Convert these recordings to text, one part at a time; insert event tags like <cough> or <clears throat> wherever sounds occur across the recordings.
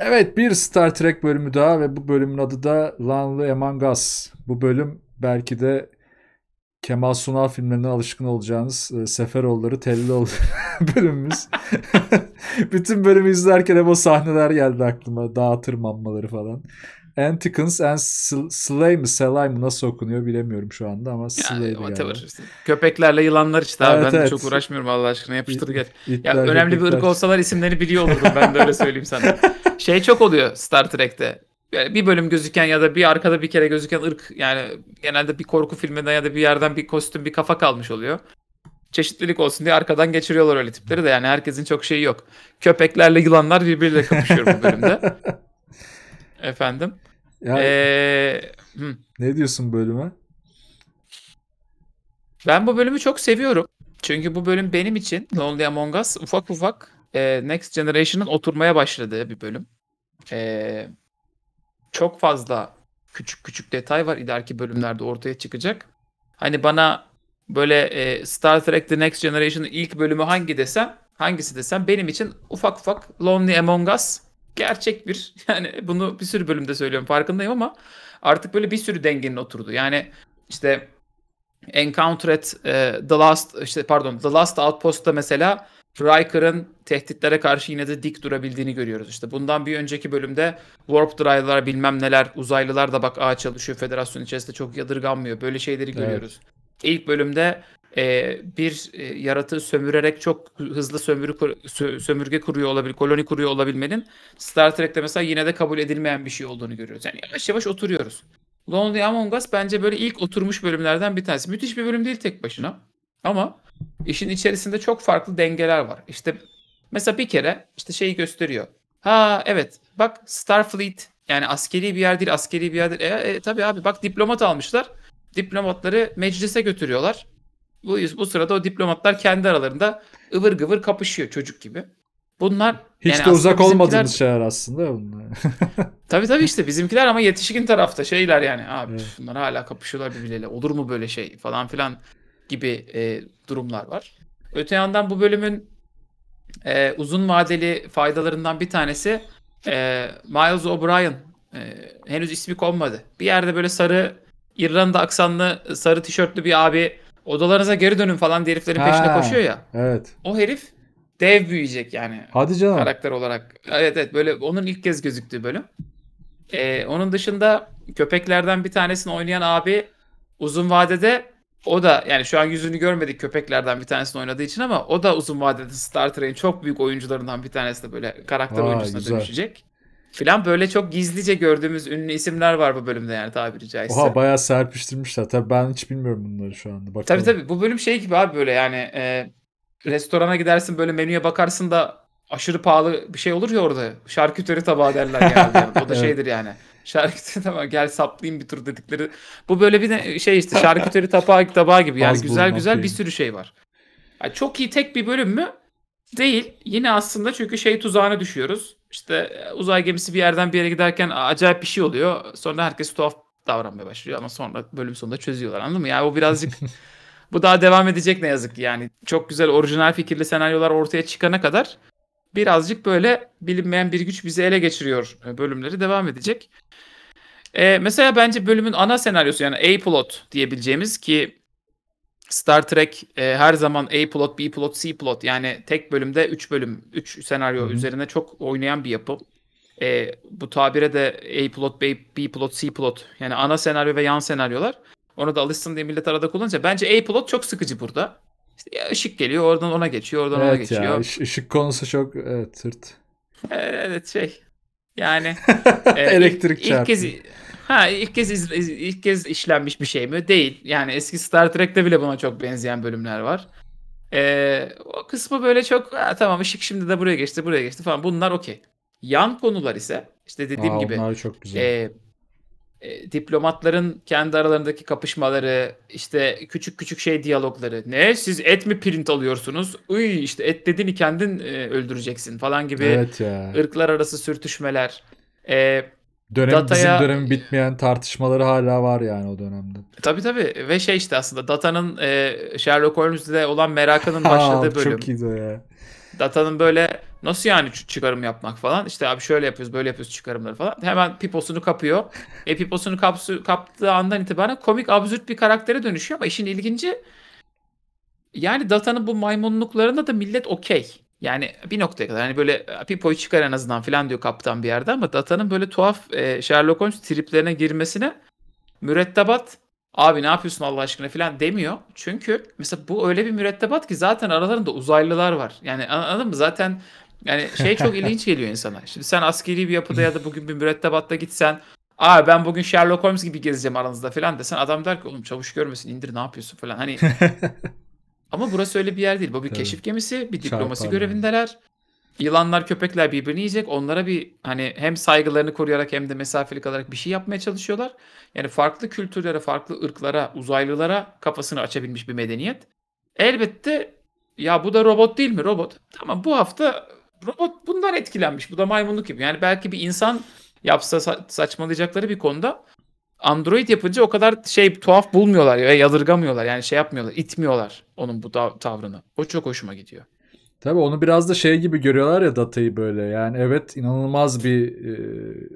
Evet bir Star Trek bölümü daha ve bu bölümün adı da Lanlı Among Us. Bu bölüm belki de Kemal Sunal filmlerine alışkın olacağınız e, Seferoğulları telli oldu <laughs> bölümümüz. <laughs> Bütün bölümü izlerken hep o sahneler geldi aklıma. Dağa tırmanmaları falan. Antikins and Slay mı Selay mı nasıl okunuyor bilemiyorum şu anda ama Slay'di yani. Whatever. Işte. Köpeklerle yılanlar işte abi. Evet, ben evet. çok uğraşmıyorum Allah aşkına yapıştır gel. İtler, ya önemli köpekler. bir ırk olsalar isimlerini biliyor olurdum ben de öyle söyleyeyim sana. <laughs> şey çok oluyor Star Trek'te. Yani bir bölüm gözüken ya da bir arkada bir kere gözüken ırk yani genelde bir korku filminden ya da bir yerden bir kostüm bir kafa kalmış oluyor. Çeşitlilik olsun diye arkadan geçiriyorlar öyle tipleri de yani herkesin çok şeyi yok. Köpeklerle yılanlar birbiriyle kapışıyor bu bölümde. <laughs> Efendim. Ya, ee, ne diyorsun bölüme? Ben bu bölümü çok seviyorum. Çünkü bu bölüm benim için Lonely Among Us ufak ufak e, Next Generation'ın oturmaya başladığı bir bölüm. E, çok fazla küçük küçük detay var ileriki bölümlerde ortaya çıkacak. Hani bana böyle e, Star Trek The Next Generation'ın ilk bölümü hangi desem, hangisi desem benim için ufak ufak Lonely Among Us gerçek bir <laughs> yani bunu bir sürü bölümde söylüyorum farkındayım ama artık böyle bir sürü dengenin oturdu. Yani işte Encounter at e, The Last işte pardon The Last Outpost'ta mesela Riker'ın tehditlere karşı yine de dik durabildiğini görüyoruz. İşte bundan bir önceki bölümde warp drive'lar bilmem neler uzaylılar da bak ağa çalışıyor federasyon içerisinde çok yadırganmıyor. Böyle şeyleri görüyoruz. Evet. İlk bölümde e, bir e, yaratığı sömürerek çok hızlı sömürü sö, sömürge kuruyor olabilir, koloni kuruyor olabilmenin Star Trek'te mesela yine de kabul edilmeyen bir şey olduğunu görüyoruz. Yani yavaş yavaş oturuyoruz. Lonely Among Us bence böyle ilk oturmuş bölümlerden bir tanesi. Müthiş bir bölüm değil tek başına. Ama İşin içerisinde çok farklı dengeler var. İşte mesela bir kere işte şeyi gösteriyor. Ha evet bak Starfleet yani askeri bir yer değil askeri bir yer değil. E, e, tabii abi bak diplomat almışlar. Diplomatları meclise götürüyorlar. Bu, bu sırada o diplomatlar kendi aralarında ıvır gıvır kapışıyor çocuk gibi. Bunlar hiç yani de uzak olmadığınız şeyler aslında bunlar. <laughs> Tabi tabi işte bizimkiler ama yetişkin tarafta şeyler yani abi evet. bunlar hala kapışıyorlar birbirleriyle. Olur mu böyle şey falan filan gibi e, durumlar var. Öte yandan bu bölümün e, uzun vadeli faydalarından bir tanesi e, Miles O'Brien. E, henüz ismi konmadı. Bir yerde böyle sarı İrlanda aksanlı sarı tişörtlü bir abi odalarınıza geri dönün falan diye heriflerin ha, peşine koşuyor ya. Evet. O herif dev büyüyecek yani. Hadi canım. Karakter olarak. Evet evet böyle onun ilk kez gözüktüğü bölüm. Ee, onun dışında köpeklerden bir tanesini oynayan abi uzun vadede o da yani şu an yüzünü görmedik köpeklerden bir tanesini oynadığı için ama o da uzun vadede Star Trek'in çok büyük oyuncularından bir tanesi de böyle karakter Aa, oyuncusuna güzel. dönüşecek. Filan böyle çok gizlice gördüğümüz ünlü isimler var bu bölümde yani tabiri caizse. Oha bayağı serpiştirmişler. Tabii ben hiç bilmiyorum bunları şu anda. Bakalım. Tabii tabii bu bölüm şey gibi abi böyle yani e, restorana gidersin böyle menüye bakarsın da aşırı pahalı bir şey olur ya orada. Şarküteri tabağı derler yani. o da <laughs> şeydir yani şarküteri <laughs> tabağı gel saplayayım bir tur dedikleri. Bu böyle bir şey işte şarküteri tabağı, tabağı gibi yani Az güzel güzel bir sürü şey var. Yani çok iyi tek bir bölüm mü? Değil. Yine aslında çünkü şey tuzağına düşüyoruz. İşte e, uzay gemisi bir yerden bir yere giderken acayip bir şey oluyor. Sonra herkes tuhaf davranmaya başlıyor ama sonra bölüm sonunda çözüyorlar anladın mı? Yani bu birazcık <laughs> bu daha devam edecek ne yazık ki yani. Çok güzel orijinal fikirli senaryolar ortaya çıkana kadar birazcık böyle bilinmeyen bir güç bizi ele geçiriyor e, bölümleri devam edecek. Ee, mesela bence bölümün ana senaryosu yani A-plot diyebileceğimiz ki Star Trek e, her zaman A-plot, B-plot, C-plot yani tek bölümde 3 bölüm, 3 senaryo Hı-hı. üzerine çok oynayan bir yapı. E, bu tabire de A-plot, B-plot, C-plot yani ana senaryo ve yan senaryolar. Ona da alışsın diye millet arada kullanınca bence A-plot çok sıkıcı burada. İşte ışık geliyor oradan ona geçiyor oradan evet ona geçiyor. Ya, ışık konusu çok evet, tırt. Evet şey yani <laughs> e, elektrik ilk, ilk kez ha ilk kez iz, ilk kez işlenmiş bir şey mi? Değil. Yani eski Star Trek'te bile buna çok benzeyen bölümler var. E, o kısmı böyle çok ha, tamam ışık şimdi de buraya geçti buraya geçti falan bunlar okey. Yan konular ise işte dediğim Aa, gibi çok güzel. E, e, diplomatların kendi aralarındaki kapışmaları, işte küçük küçük şey diyalogları. Ne? Siz et mi print alıyorsunuz? Uy işte et dediğini kendin e, öldüreceksin falan gibi evet ya. ırklar arası sürtüşmeler. E, Dönem, dataya... Bizim dönemi bitmeyen tartışmaları hala var yani o dönemde. Tabii tabii ve şey işte aslında Data'nın e, Sherlock Holmes'de olan merakının <laughs> başladığı bölüm. Çok iyi ya. Data'nın böyle nasıl yani çıkarım yapmak falan. İşte abi şöyle yapıyoruz böyle yapıyoruz çıkarımları falan. Hemen piposunu kapıyor. E piposunu kapsu, kaptığı andan itibaren komik absürt bir karaktere dönüşüyor ama işin ilginci yani Data'nın bu maymunluklarında da millet okey. Yani bir noktaya kadar hani böyle Pipo'yu çıkar en azından filan diyor kaptan bir yerde ama Data'nın böyle tuhaf e, Sherlock Holmes triplerine girmesine mürettebat abi ne yapıyorsun Allah aşkına falan demiyor. Çünkü mesela bu öyle bir mürettebat ki zaten aralarında uzaylılar var. Yani anladın mı? Zaten yani şey çok <laughs> ilginç geliyor insana. Şimdi sen askeri bir yapıda ya da bugün bir mürettebatta gitsen Aa ben bugün Sherlock Holmes gibi gezeceğim aranızda falan desen adam der ki oğlum çavuş görmesin indir ne yapıyorsun falan. Hani <laughs> ama burası öyle bir yer değil. Bu bir Tabii. keşif gemisi, bir diplomasi Çarpan görevindeler. Yani yılanlar köpekler birbirini yiyecek. Onlara bir hani hem saygılarını koruyarak hem de mesafeli kalarak bir şey yapmaya çalışıyorlar. Yani farklı kültürlere, farklı ırklara, uzaylılara kafasını açabilmiş bir medeniyet. Elbette ya bu da robot değil mi robot? Tamam bu hafta robot bundan etkilenmiş. Bu da maymunluk gibi. Yani belki bir insan yapsa saçmalayacakları bir konuda Android yapınca o kadar şey tuhaf bulmuyorlar ya, yadırgamıyorlar. Yani şey yapmıyorlar, itmiyorlar onun bu tavrını. O çok hoşuma gidiyor. Tabii onu biraz da şey gibi görüyorlar ya datayı böyle. Yani evet inanılmaz bir e,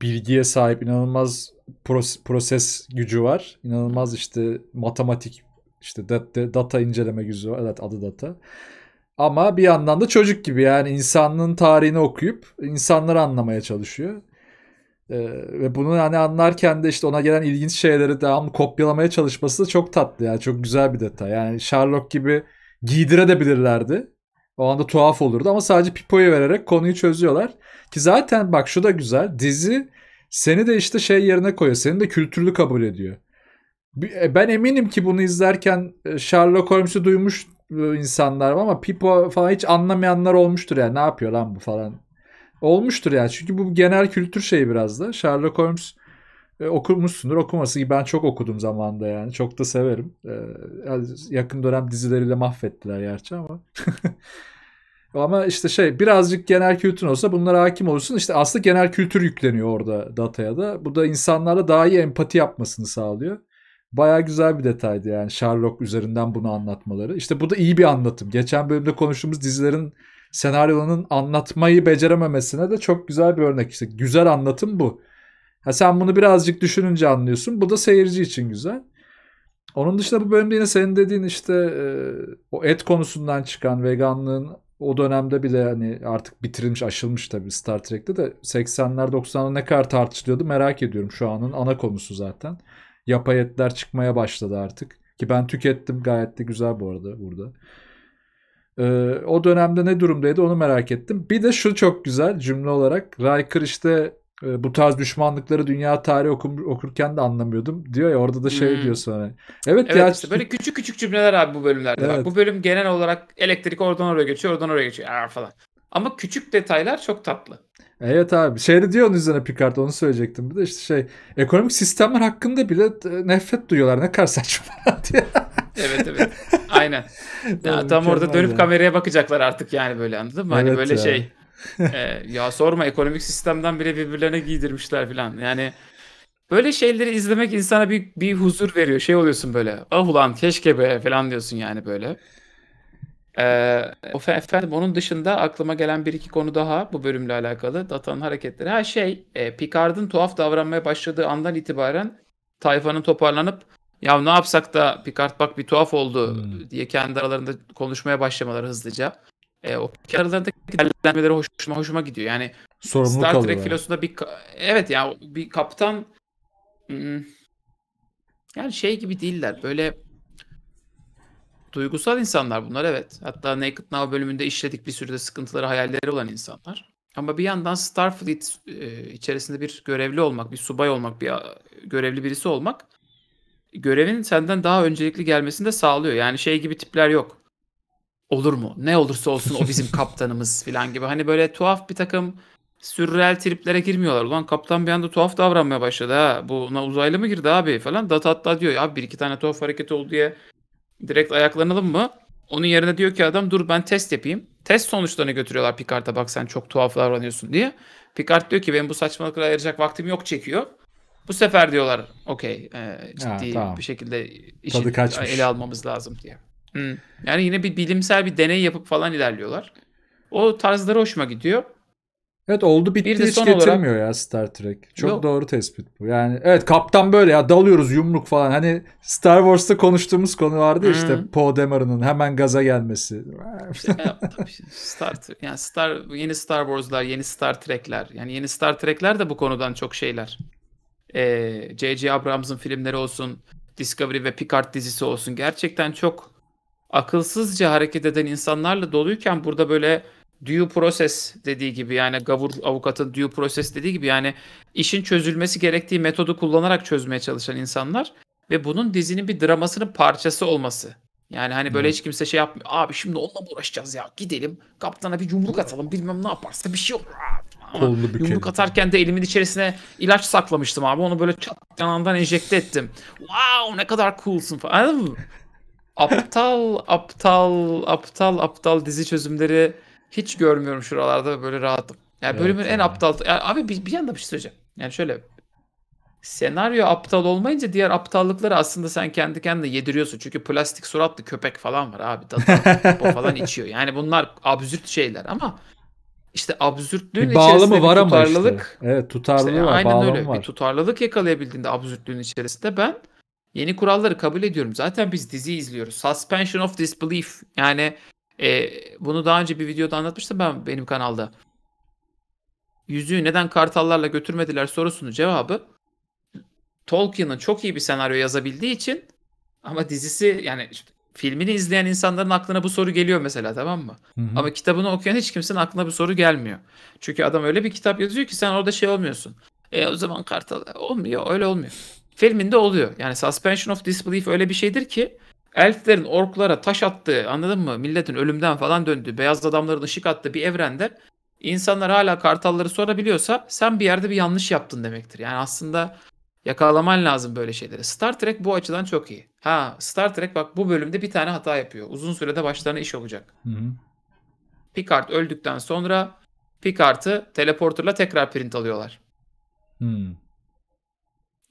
bilgiye sahip, inanılmaz pros- proses gücü var. İnanılmaz işte matematik işte data, data inceleme gücü var. Evet adı data. Ama bir yandan da çocuk gibi yani insanlığın tarihini okuyup insanları anlamaya çalışıyor. Ee, ve bunu hani anlarken de işte ona gelen ilginç şeyleri devamlı kopyalamaya çalışması da çok tatlı yani çok güzel bir detay. Yani Sherlock gibi giydirebilirlerdi. O anda tuhaf olurdu ama sadece Pipo'yu vererek konuyu çözüyorlar. Ki zaten bak şu da güzel. Dizi seni de işte şey yerine koyuyor. Seni de kültürlü kabul ediyor. E, ben eminim ki bunu izlerken e, Sherlock Holmes'u duymuş e, insanlar ama Pipo falan hiç anlamayanlar olmuştur yani ne yapıyor lan bu falan. Olmuştur yani çünkü bu genel kültür şeyi biraz da. Sherlock Holmes e, okumuşsundur. Okuması ben çok okudum zamanda yani. Çok da severim. E, yakın dönem dizileriyle mahvettiler gerçi ama. <laughs> ama işte şey birazcık genel kültür olsa bunlara hakim olursun. İşte aslında genel kültür yükleniyor orada dataya da. Bu da insanlara daha iyi empati yapmasını sağlıyor. Baya güzel bir detaydı yani Sherlock üzerinden bunu anlatmaları. İşte bu da iyi bir anlatım. Geçen bölümde konuştuğumuz dizilerin senaryonun anlatmayı becerememesine de çok güzel bir örnek. İşte güzel anlatım bu. Ha sen bunu birazcık düşününce anlıyorsun. Bu da seyirci için güzel. Onun dışında bu bölümde yine senin dediğin işte e, o et konusundan çıkan veganlığın o dönemde bile hani artık bitirilmiş aşılmış tabii Star Trek'te de 80'ler 90'lar ne kadar tartışılıyordu merak ediyorum şu anın ana konusu zaten. Yapay etler çıkmaya başladı artık. Ki ben tükettim gayet de güzel bu arada burada. Ee, o dönemde ne durumdaydı onu merak ettim. Bir de şu çok güzel cümle olarak Riker işte ee, bu tarz düşmanlıkları dünya tarihi okum, okurken de anlamıyordum. Diyor ya orada da şey hmm. diyor sonra. Hani. Evet, evet ya. Işte böyle küçük küçük cümleler abi bu bölümlerde. Evet. Bak, bu bölüm genel olarak elektrik oradan oraya geçiyor, oradan oraya geçiyor Aa, falan. Ama küçük detaylar çok tatlı. Evet abi. Şeyde diyor onun üzerine Picard onu söyleyecektim. Bir de işte şey ekonomik sistemler hakkında bile nefret duyuyorlar. Ne kadar saçma <laughs> diye. evet evet. Aynen. <laughs> Ya, tam orada dönüp ya. kameraya bakacaklar artık yani böyle anladın mı? Hani evet böyle ya. şey <laughs> ee, ya sorma ekonomik sistemden bile birbirlerine giydirmişler filan. Yani böyle şeyleri izlemek insana bir, bir huzur veriyor. Şey oluyorsun böyle. Ah ulan keşke be falan diyorsun yani böyle. Ee, efendim onun dışında aklıma gelen bir iki konu daha bu bölümle alakalı. Data'nın hareketleri. Her şey e, Picard'ın tuhaf davranmaya başladığı andan itibaren tayfanın toparlanıp ya ne yapsak da Picard bak bir tuhaf oldu hmm. diye kendi aralarında konuşmaya başlamaları hızlıca. E, o aralarındaki değerlendirmeleri hoşuma, hoşuma gidiyor. Yani Sorumlu Star Trek yani. filosunda bir evet ya bir kaptan hmm, yani şey gibi değiller. Böyle duygusal insanlar bunlar evet. Hatta Naked Now bölümünde işledik bir sürü de sıkıntıları, hayalleri olan insanlar. Ama bir yandan Starfleet e, içerisinde bir görevli olmak, bir subay olmak, bir görevli birisi olmak görevin senden daha öncelikli gelmesini de sağlıyor. Yani şey gibi tipler yok olur mu? Ne olursa olsun o bizim <laughs> kaptanımız falan gibi. Hani böyle tuhaf bir takım sürreel triplere girmiyorlar. Ulan kaptan bir anda tuhaf davranmaya başladı ha. Buna uzaylı mı girdi abi falan. Dat hatta diyor ya bir iki tane tuhaf hareket oldu diye direkt ayaklanalım mı? Onun yerine diyor ki adam dur ben test yapayım. Test sonuçlarını götürüyorlar Picard'a bak sen çok tuhaf davranıyorsun diye. Picard diyor ki benim bu saçmalıklara ayıracak vaktim yok çekiyor. Bu sefer diyorlar okey e, ciddi ha, tamam. bir şekilde işi ele almamız lazım diye. Hmm. Yani yine bir bilimsel bir deney yapıp falan ilerliyorlar. O tarzları hoşuma gidiyor. Evet oldu bitti bir de hiç son getirmiyor olarak... ya Star Trek. Çok Yok. doğru tespit bu. Yani evet kaptan böyle ya dalıyoruz yumruk falan. Hani Star Wars'ta konuştuğumuz konu vardı hmm. işte Poe Dameron'ın hemen gaza gelmesi. işte, e, Star Trek yani Star yeni Star Wars'lar, yeni Star Trek'ler. Yani yeni Star Trek'ler de bu konudan çok şeyler. Ee, J.J. Abrams'ın filmleri olsun, Discovery ve Picard dizisi olsun gerçekten çok akılsızca hareket eden insanlarla doluyken burada böyle due process dediği gibi yani gavur avukatın due process dediği gibi yani işin çözülmesi gerektiği metodu kullanarak çözmeye çalışan insanlar ve bunun dizinin bir dramasının parçası olması. Yani hani böyle hmm. hiç kimse şey yapmıyor. Abi şimdi onunla mı uğraşacağız ya? Gidelim kaptana bir yumruk atalım. Bilmem ne yaparsa bir şey olur. Ama yumruk atarken de elimin içerisine ilaç saklamıştım abi. Onu böyle çat yanından enjekte ettim. Wow ne kadar coolsun falan. Anladın mı? aptal aptal aptal aptal dizi çözümleri hiç görmüyorum şuralarda böyle rahatım. Yani evet, bölümün evet. en aptal yani abi bir, bir yanda bir şey söyleyeceğim. Yani şöyle senaryo aptal olmayınca diğer aptallıkları aslında sen kendi kendine yediriyorsun. Çünkü plastik suratlı köpek falan var abi. Dada, <laughs> falan içiyor. Yani bunlar absürt şeyler ama işte absürtlüğün bir bağlamı içerisinde var bir tutarlılık. Ama işte. Evet tutarlılığı işte var. Aynen öyle. Var. Bir tutarlılık yakalayabildiğinde absürtlüğün içerisinde ben Yeni kuralları kabul ediyorum. Zaten biz dizi izliyoruz. Suspension of disbelief. Yani e, bunu daha önce bir videoda anlatmıştım ben benim kanalda. Yüzüğü neden kartallarla götürmediler sorusunun cevabı Tolkien'ın çok iyi bir senaryo yazabildiği için ama dizisi yani işte, filmini izleyen insanların aklına bu soru geliyor mesela tamam mı? Hı hı. Ama kitabını okuyan hiç kimsenin aklına bu soru gelmiyor. Çünkü adam öyle bir kitap yazıyor ki sen orada şey olmuyorsun. E o zaman kartal olmuyor öyle olmuyor filminde oluyor. Yani suspension of disbelief öyle bir şeydir ki elflerin orklara taş attığı anladın mı? Milletin ölümden falan döndüğü, beyaz adamların ışık attığı bir evrende insanlar hala kartalları sorabiliyorsa sen bir yerde bir yanlış yaptın demektir. Yani aslında yakalaman lazım böyle şeyleri. Star Trek bu açıdan çok iyi. Ha Star Trek bak bu bölümde bir tane hata yapıyor. Uzun sürede başlarına iş olacak. Hı hı. Picard öldükten sonra Picard'ı teleporterla tekrar print alıyorlar. Hmm.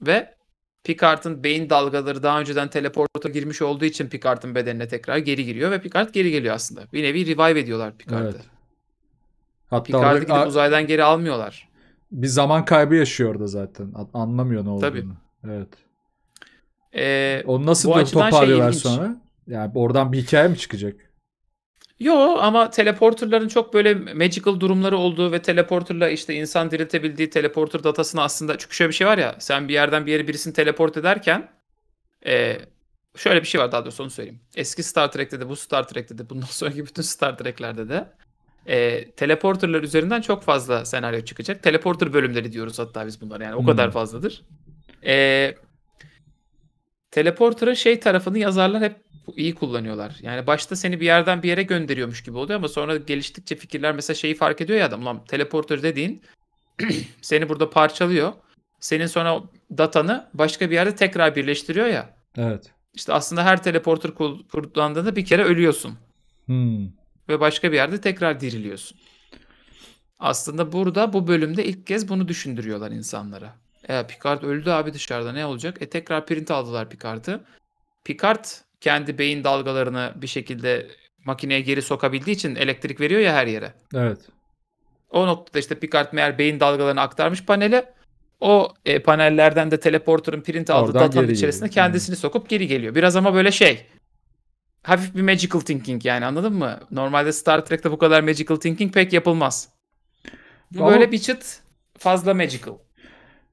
Ve Picard'ın beyin dalgaları daha önceden teleporta girmiş olduğu için Picard'ın bedenine tekrar geri giriyor ve Picard geri geliyor aslında. Bir nevi revive ediyorlar Picard'ı. Evet. Hatta Picard'ı gidip uzaydan geri almıyorlar. Bir zaman kaybı yaşıyor orada zaten. Anlamıyor ne olduğunu. Tabii. Evet. Ee, Onu nasıl şey toparlıyorlar şey sonra? Yani oradan bir hikaye mi çıkacak? Yo ama teleporterların çok böyle magical durumları olduğu ve teleporterla işte insan diriltebildiği teleporter datasını aslında çünkü şöyle bir şey var ya sen bir yerden bir yere birisini teleport ederken e, şöyle bir şey var daha doğrusu onu söyleyeyim. Eski Star Trek'te de bu Star Trek'te de bundan <laughs> sonraki bütün Star Trek'lerde de e, teleporterlar üzerinden çok fazla senaryo çıkacak. Teleporter bölümleri diyoruz hatta biz bunlara yani o hmm. kadar fazladır. E, teleporter'ın şey tarafını yazarlar hep iyi kullanıyorlar. Yani başta seni bir yerden bir yere gönderiyormuş gibi oluyor ama sonra geliştikçe fikirler mesela şeyi fark ediyor ya adam lan teleporter dediğin <clears throat> seni burada parçalıyor. Senin sonra datanı başka bir yerde tekrar birleştiriyor ya. Evet. İşte aslında her teleporter kullandığında bir kere ölüyorsun. Hmm. Ve başka bir yerde tekrar diriliyorsun. Aslında burada bu bölümde ilk kez bunu düşündürüyorlar insanlara. E Picard öldü abi dışarıda ne olacak? E tekrar print aldılar Picard'ı. Picard kendi beyin dalgalarını bir şekilde makineye geri sokabildiği için elektrik veriyor ya her yere. Evet. O noktada işte Picard meğer beyin dalgalarını aktarmış panele. O e, panellerden de teleporter'ın print aldığı Oradan datanın içerisinde geliyor. kendisini hmm. sokup geri geliyor. Biraz ama böyle şey. Hafif bir magical thinking yani anladın mı? Normalde Star Trek'te bu kadar magical thinking pek yapılmaz. Bu ama... böyle bir çıt fazla magical.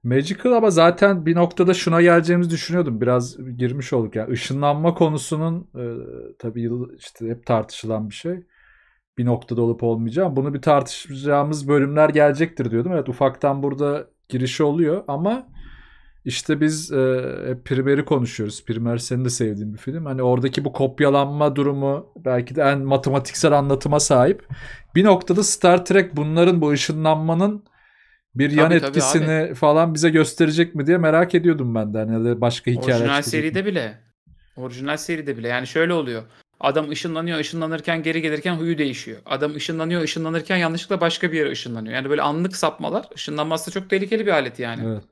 Magical ama zaten bir noktada şuna geleceğimizi düşünüyordum. Biraz girmiş olduk. Yani ışınlanma konusunun e, tabii işte hep tartışılan bir şey. Bir noktada olup olmayacağım. Bunu bir tartışacağımız bölümler gelecektir diyordum. Evet ufaktan burada girişi oluyor ama işte biz e, hep Primer'i konuşuyoruz. Primer senin de sevdiğin bir film. Hani oradaki bu kopyalanma durumu belki de en matematiksel anlatıma sahip. Bir noktada Star Trek bunların bu ışınlanmanın bir tabii, yan etkisini abi. falan bize gösterecek mi diye merak ediyordum ben de. Hani başka hikayeler. Orijinal seride mi? bile. Orijinal seride bile. Yani şöyle oluyor. Adam ışınlanıyor, ışınlanırken geri gelirken huyu değişiyor. Adam ışınlanıyor, ışınlanırken yanlışlıkla başka bir yere ışınlanıyor. Yani böyle anlık sapmalar. Işınlanması çok tehlikeli bir alet yani. Evet.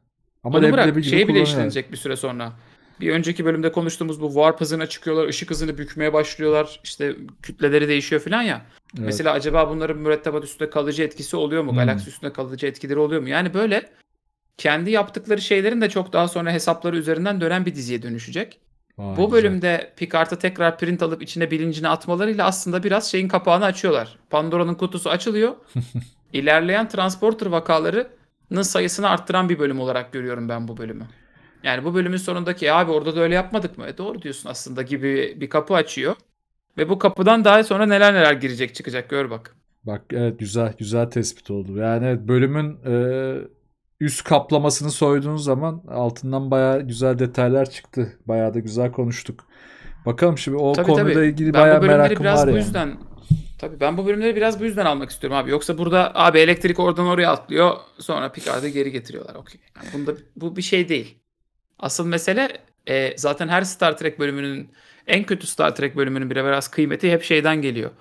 Ama Onu bırak, şey bile işlenecek bir süre sonra bir önceki bölümde konuştuğumuz bu warp hızına çıkıyorlar, ışık hızını bükmeye başlıyorlar. İşte kütleleri değişiyor falan ya. Evet. Mesela acaba bunların mürettebat üstünde kalıcı etkisi oluyor mu? Hmm. Galaksi üstünde kalıcı etkileri oluyor mu? Yani böyle kendi yaptıkları şeylerin de çok daha sonra hesapları üzerinden dönen bir diziye dönüşecek. Vay bu bölümde Picard'a tekrar print alıp içine bilincini atmalarıyla aslında biraz şeyin kapağını açıyorlar. Pandora'nın kutusu açılıyor. <laughs> İlerleyen transporter vakalarının sayısını arttıran bir bölüm olarak görüyorum ben bu bölümü. Yani bu bölümün sonundaki abi orada da öyle yapmadık mı? E doğru diyorsun aslında gibi bir kapı açıyor. Ve bu kapıdan daha sonra neler neler girecek çıkacak gör bak. Bak evet güzel güzel tespit oldu. Yani bölümün e, üst kaplamasını soyduğunuz zaman altından baya güzel detaylar çıktı. bayağı da güzel konuştuk. Bakalım şimdi o tabii, konuyla tabii. ilgili baya merakım biraz var bu yani. yüzden Tabii ben bu bölümleri biraz bu yüzden almak istiyorum abi. Yoksa burada abi elektrik oradan oraya atlıyor. Sonra Picard'ı geri getiriyorlar. Okey. Yani bunda bu bir şey değil. Asıl mesele e, zaten her Star Trek bölümünün en kötü Star Trek bölümünün bile biraz kıymeti hep şeyden geliyor.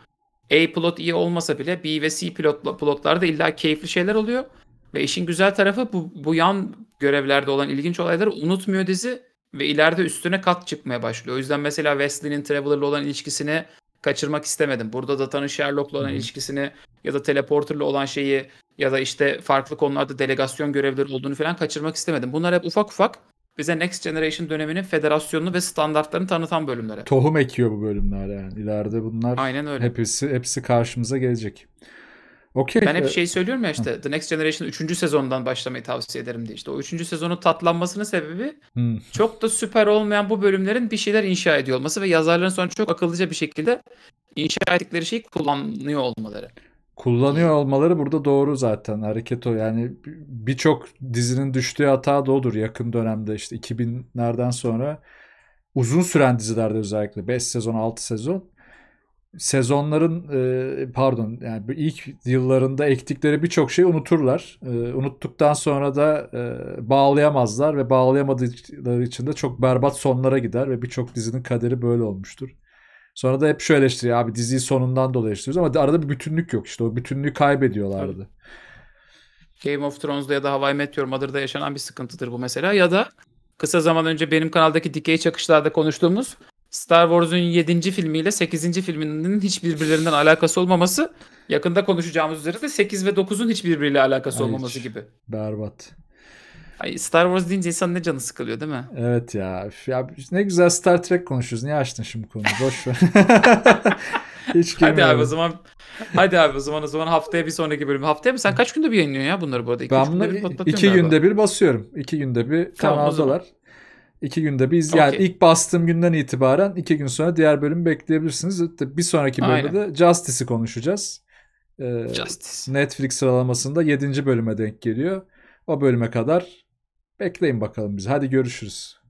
A pilot iyi olmasa bile B ve C plot, plotlarda illa keyifli şeyler oluyor. Ve işin güzel tarafı bu, bu yan görevlerde olan ilginç olayları unutmuyor dizi ve ileride üstüne kat çıkmaya başlıyor. O yüzden mesela Wesley'nin Traveler'la olan ilişkisini kaçırmak istemedim. Burada Data'nın Sherlock'la olan hmm. ilişkisini ya da Teleporter'la olan şeyi ya da işte farklı konularda delegasyon görevleri olduğunu falan kaçırmak istemedim. Bunlar hep ufak ufak bize Next Generation döneminin federasyonunu ve standartlarını tanıtan bölümlere. Tohum ekiyor bu bölümler yani. İleride bunlar Aynen öyle. hepsi hepsi karşımıza gelecek. Okay. Ben hep e, şey söylüyorum ya işte The Next Generation 3. sezondan başlamayı tavsiye ederim diye. İşte o 3. sezonun tatlanmasının sebebi Hı. Hmm. çok da süper olmayan bu bölümlerin bir şeyler inşa ediyor olması ve yazarların sonra çok akıllıca bir şekilde inşa ettikleri şeyi kullanıyor olmaları kullanıyor olmaları burada doğru zaten hareket o yani birçok dizinin düştüğü hata da odur yakın dönemde işte 2000'lerden sonra uzun süren dizilerde özellikle 5 sezon 6 sezon sezonların e, pardon yani ilk yıllarında ektikleri birçok şeyi unuturlar. E, unuttuktan sonra da e, bağlayamazlar ve bağlayamadıkları için de çok berbat sonlara gider ve birçok dizinin kaderi böyle olmuştur. Sonra da hep şu eleştiriyor abi diziyi sonundan dolayı eleştiriyoruz ama arada bir bütünlük yok işte o bütünlüğü kaybediyorlardı. Game of Thrones'da ya da Hawaii Meteor Mother'da yaşanan bir sıkıntıdır bu mesela ya da kısa zaman önce benim kanaldaki dikey çakışlarda konuştuğumuz Star Wars'un 7. filmiyle 8. filminin hiçbirbirlerinden alakası olmaması yakında konuşacağımız üzere de 8 ve 9'un hiçbirbiriyle alakası Ay, olmaması gibi. Berbat. Ay Star Wars deyince insan ne canı sıkılıyor değil mi? Evet ya. ya ne güzel Star Trek konuşuyoruz. Niye açtın şimdi konuyu? Boş ver. <laughs> Hiç Hadi abi o zaman hadi abi o zaman o zaman haftaya bir sonraki bölüm. Haftaya mı? Sen kaç günde bir yayınlıyorsun ya bunları bu arada? İki, ben bunları günde bir, iki günde bir basıyorum. İki günde bir tamam, kanaldalar. İki günde biz okay. yani ilk bastığım günden itibaren iki gün sonra diğer bölümü bekleyebilirsiniz. Bir sonraki bölümde Aynen. de Justice'i konuşacağız. Ee, Justice. Netflix sıralamasında yedinci bölüme denk geliyor. O bölüme kadar Bekleyin bakalım biz. Hadi görüşürüz.